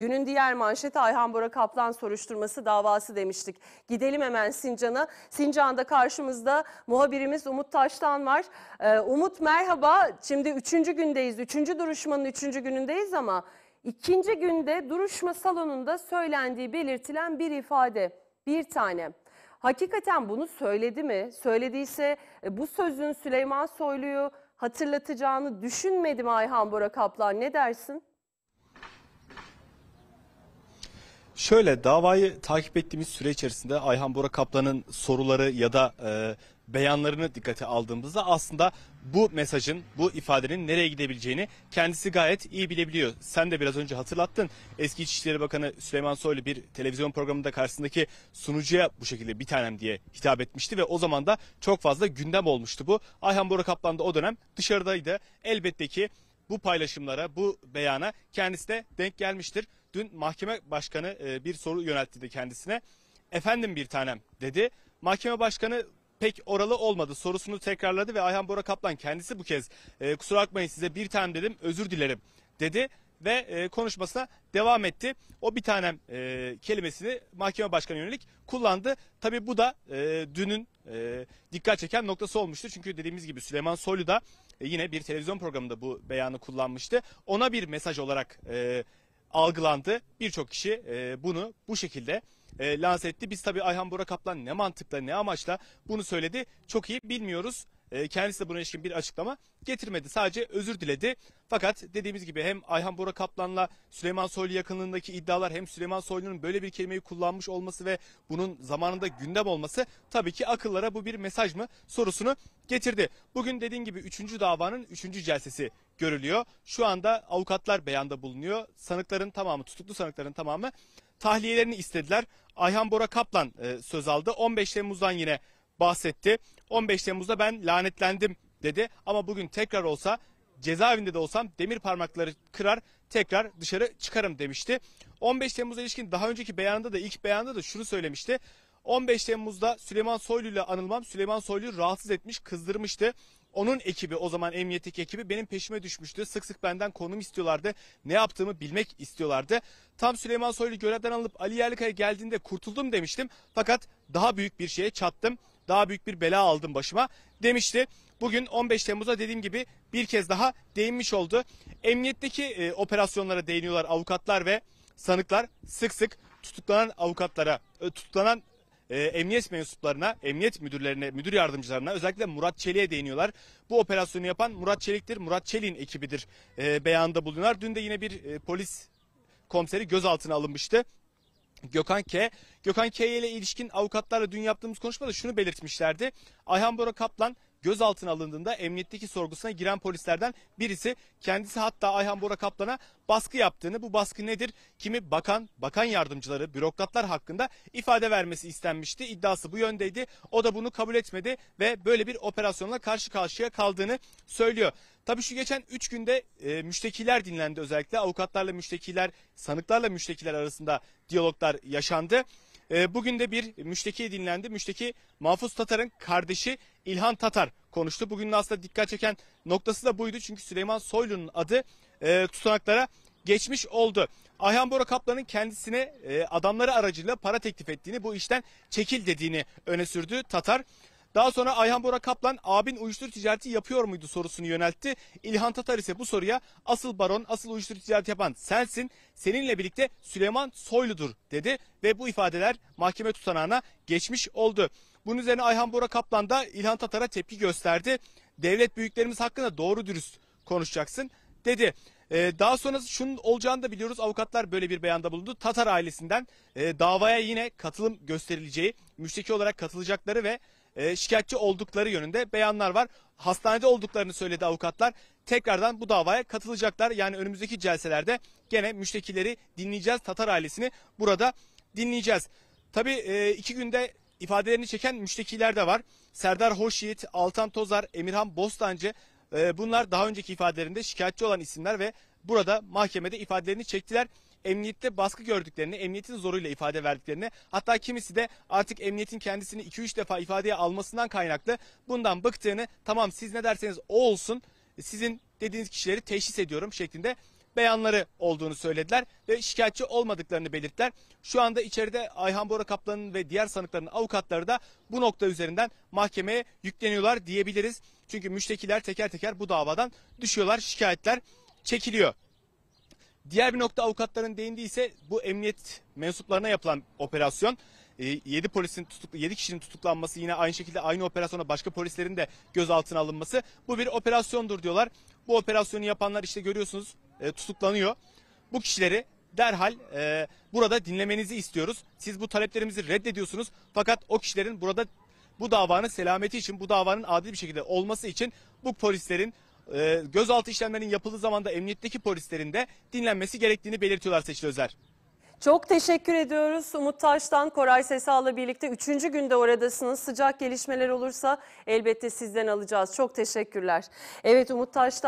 Günün diğer manşeti Ayhan Bora Kaplan soruşturması davası demiştik. Gidelim hemen Sincan'a. Sincan'da karşımızda muhabirimiz Umut Taştan var. Ee, Umut merhaba. Şimdi üçüncü gündeyiz. Üçüncü duruşmanın üçüncü günündeyiz ama ikinci günde duruşma salonunda söylendiği belirtilen bir ifade. Bir tane. Hakikaten bunu söyledi mi? Söylediyse e, bu sözün Süleyman Soylu'yu hatırlatacağını düşünmedi mi Ayhan Bora Kaplan? Ne dersin? Şöyle davayı takip ettiğimiz süre içerisinde Ayhan Bora Kaplan'ın soruları ya da e, beyanlarını dikkate aldığımızda aslında bu mesajın, bu ifadenin nereye gidebileceğini kendisi gayet iyi bilebiliyor. Sen de biraz önce hatırlattın. Eski İçişleri Bakanı Süleyman Soylu bir televizyon programında karşısındaki sunucuya bu şekilde bir tanem diye hitap etmişti ve o zaman da çok fazla gündem olmuştu bu. Ayhan Bora Kaplan da o dönem dışarıdaydı. Elbette ki bu paylaşımlara, bu beyana kendisi de denk gelmiştir. Dün mahkeme başkanı e, bir soru yöneltti kendisine. Efendim bir tanem dedi. Mahkeme başkanı pek oralı olmadı sorusunu tekrarladı ve Ayhan Bora Kaplan kendisi bu kez e, kusura bakmayın size bir tanem dedim özür dilerim dedi ve e, konuşmasına devam etti. O bir tanem kelimesini mahkeme başkanı yönelik kullandı. Tabii bu da dünün dikkat çeken noktası olmuştu. Çünkü dediğimiz gibi Süleyman Soylu da yine bir televizyon programında bu beyanı kullanmıştı. Ona bir mesaj olarak e, algılandı. Birçok kişi e, bunu bu şekilde e, lanse etti. Biz tabii Ayhan Bora Kaplan ne mantıkla ne amaçla bunu söyledi çok iyi bilmiyoruz. Ee, kendisi de buna ilişkin bir açıklama getirmedi. Sadece özür diledi. Fakat dediğimiz gibi hem Ayhan Bora Kaplan'la Süleyman Soylu yakınlığındaki iddialar hem Süleyman Soylu'nun böyle bir kelimeyi kullanmış olması ve bunun zamanında gündem olması tabii ki akıllara bu bir mesaj mı sorusunu getirdi. Bugün dediğim gibi 3. davanın 3. celsesi görülüyor. Şu anda avukatlar beyanda bulunuyor. Sanıkların tamamı, tutuklu sanıkların tamamı tahliyelerini istediler. Ayhan Bora Kaplan e, söz aldı. 15 Temmuz'dan yine bahsetti. 15 Temmuz'da ben lanetlendim dedi ama bugün tekrar olsa cezaevinde de olsam demir parmakları kırar tekrar dışarı çıkarım demişti. 15 Temmuz'a ilişkin daha önceki beyanında da ilk beyanında da şunu söylemişti. 15 Temmuz'da Süleyman Soylu ile anılmam Süleyman Soylu'yu rahatsız etmiş, kızdırmıştı. Onun ekibi o zaman emniyetteki ekibi benim peşime düşmüştü. Sık sık benden konum istiyorlardı. Ne yaptığımı bilmek istiyorlardı. Tam Süleyman Soylu görevden alıp Ali Yerlikaya geldiğinde kurtuldum demiştim. Fakat daha büyük bir şeye çattım daha büyük bir bela aldım başıma demişti. Bugün 15 Temmuz'a dediğim gibi bir kez daha değinmiş oldu. Emniyetteki e, operasyonlara değiniyorlar avukatlar ve sanıklar sık sık tutuklanan avukatlara, e, tutuklanan e, emniyet mensuplarına, emniyet müdürlerine, müdür yardımcılarına özellikle Murat Çelik'e değiniyorlar. Bu operasyonu yapan Murat Çelik'tir, Murat Çelik'in ekibidir e, beyanda bulunuyorlar. Dün de yine bir e, polis komiseri gözaltına alınmıştı. Gökhan K. Gökhan K ile ilişkin avukatlarla dün yaptığımız konuşmada şunu belirtmişlerdi. Ayhan Bora Kaplan gözaltına alındığında emniyetteki sorgusuna giren polislerden birisi. Kendisi hatta Ayhan Bora Kaplan'a baskı yaptığını, bu baskı nedir? Kimi bakan, bakan yardımcıları, bürokratlar hakkında ifade vermesi istenmişti. İddiası bu yöndeydi. O da bunu kabul etmedi ve böyle bir operasyonla karşı karşıya kaldığını söylüyor. Tabii şu geçen 3 günde e, müştekiler dinlendi özellikle. Avukatlarla müştekiler, sanıklarla müştekiler arasında diyaloglar yaşandı. Ee, bugün de bir müşteki dinlendi. Müşteki Mahfuz Tatar'ın kardeşi İlhan Tatar konuştu. Bugünün aslında dikkat çeken noktası da buydu. Çünkü Süleyman Soylu'nun adı e, tutanaklara geçmiş oldu. Ayhan Bora Kaplan'ın kendisine e, adamları aracılığıyla para teklif ettiğini, bu işten çekil dediğini öne sürdü Tatar. Daha sonra Ayhan Bora Kaplan abin uyuşturucu ticareti yapıyor muydu sorusunu yöneltti. İlhan Tatar ise bu soruya asıl baron, asıl uyuşturucu ticareti yapan sensin, seninle birlikte Süleyman Soylu'dur dedi ve bu ifadeler mahkeme tutanağına geçmiş oldu. Bunun üzerine Ayhan Bora Kaplan da İlhan Tatar'a tepki gösterdi. Devlet büyüklerimiz hakkında doğru dürüst konuşacaksın dedi. Ee, daha sonra şunun olacağını da biliyoruz. Avukatlar böyle bir beyanda bulundu. Tatar ailesinden e, davaya yine katılım gösterileceği, müşteki olarak katılacakları ve e, şikayetçi oldukları yönünde beyanlar var. Hastanede olduklarını söyledi avukatlar. Tekrardan bu davaya katılacaklar. Yani önümüzdeki celselerde gene müştekileri dinleyeceğiz. Tatar ailesini burada dinleyeceğiz. Tabii e, iki günde ifadelerini çeken müştekiler de var. Serdar Hoşyiğit, Altan Tozar, Emirhan Bostancı e, bunlar daha önceki ifadelerinde şikayetçi olan isimler ve burada mahkemede ifadelerini çektiler emniyette baskı gördüklerini, emniyetin zoruyla ifade verdiklerini hatta kimisi de artık emniyetin kendisini 2-3 defa ifadeye almasından kaynaklı bundan bıktığını tamam siz ne derseniz o olsun sizin dediğiniz kişileri teşhis ediyorum şeklinde beyanları olduğunu söylediler ve şikayetçi olmadıklarını belirttiler. Şu anda içeride Ayhan Bora Kaplan'ın ve diğer sanıkların avukatları da bu nokta üzerinden mahkemeye yükleniyorlar diyebiliriz. Çünkü müştekiler teker teker bu davadan düşüyorlar, şikayetler çekiliyor. Diğer bir nokta avukatların değindiği ise bu emniyet mensuplarına yapılan operasyon. 7 ee, polisin tutuklu 7 kişinin tutuklanması yine aynı şekilde aynı operasyona başka polislerin de gözaltına alınması bu bir operasyondur diyorlar. Bu operasyonu yapanlar işte görüyorsunuz e, tutuklanıyor. Bu kişileri derhal e, burada dinlemenizi istiyoruz. Siz bu taleplerimizi reddediyorsunuz fakat o kişilerin burada bu davanın selameti için bu davanın adil bir şekilde olması için bu polislerin e, gözaltı işlemlerinin yapıldığı zaman da emniyetteki polislerin de dinlenmesi gerektiğini belirtiyorlar Seçil Özer. Çok teşekkür ediyoruz. Umut Taş'tan Koray Sesal'la birlikte üçüncü günde oradasınız. Sıcak gelişmeler olursa elbette sizden alacağız. Çok teşekkürler. Evet Umut Taş'tan.